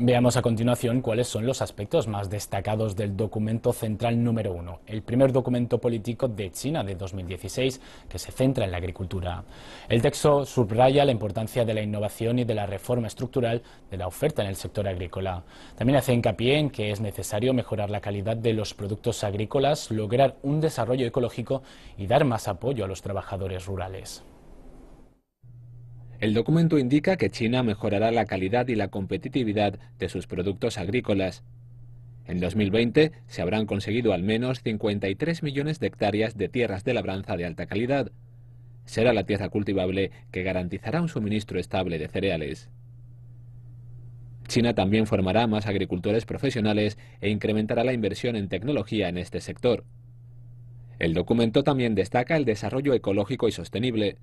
Veamos a continuación cuáles son los aspectos más destacados del documento central número uno, el primer documento político de China de 2016 que se centra en la agricultura. El texto subraya la importancia de la innovación y de la reforma estructural de la oferta en el sector agrícola. También hace hincapié en que es necesario mejorar la calidad de los productos agrícolas, lograr un desarrollo ecológico y dar más apoyo a los trabajadores rurales. El documento indica que China mejorará la calidad y la competitividad de sus productos agrícolas. En 2020 se habrán conseguido al menos 53 millones de hectáreas de tierras de labranza de alta calidad. Será la tierra cultivable que garantizará un suministro estable de cereales. China también formará más agricultores profesionales e incrementará la inversión en tecnología en este sector. El documento también destaca el desarrollo ecológico y sostenible.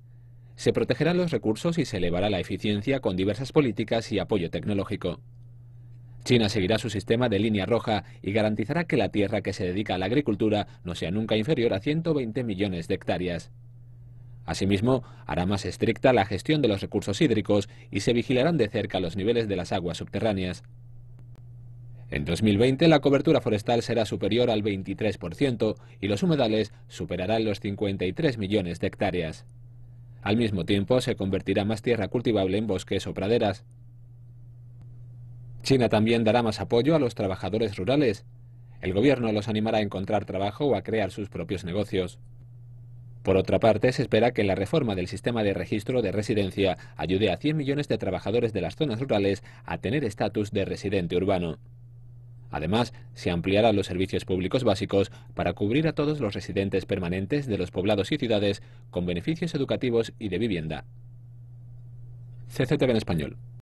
Se protegerán los recursos y se elevará la eficiencia con diversas políticas y apoyo tecnológico. China seguirá su sistema de línea roja y garantizará que la tierra que se dedica a la agricultura no sea nunca inferior a 120 millones de hectáreas. Asimismo, hará más estricta la gestión de los recursos hídricos y se vigilarán de cerca los niveles de las aguas subterráneas. En 2020 la cobertura forestal será superior al 23% y los humedales superarán los 53 millones de hectáreas. Al mismo tiempo, se convertirá más tierra cultivable en bosques o praderas. China también dará más apoyo a los trabajadores rurales. El gobierno los animará a encontrar trabajo o a crear sus propios negocios. Por otra parte, se espera que la reforma del sistema de registro de residencia ayude a 100 millones de trabajadores de las zonas rurales a tener estatus de residente urbano. Además, se ampliarán los servicios públicos básicos para cubrir a todos los residentes permanentes de los poblados y ciudades con beneficios educativos y de vivienda. CCTV en español.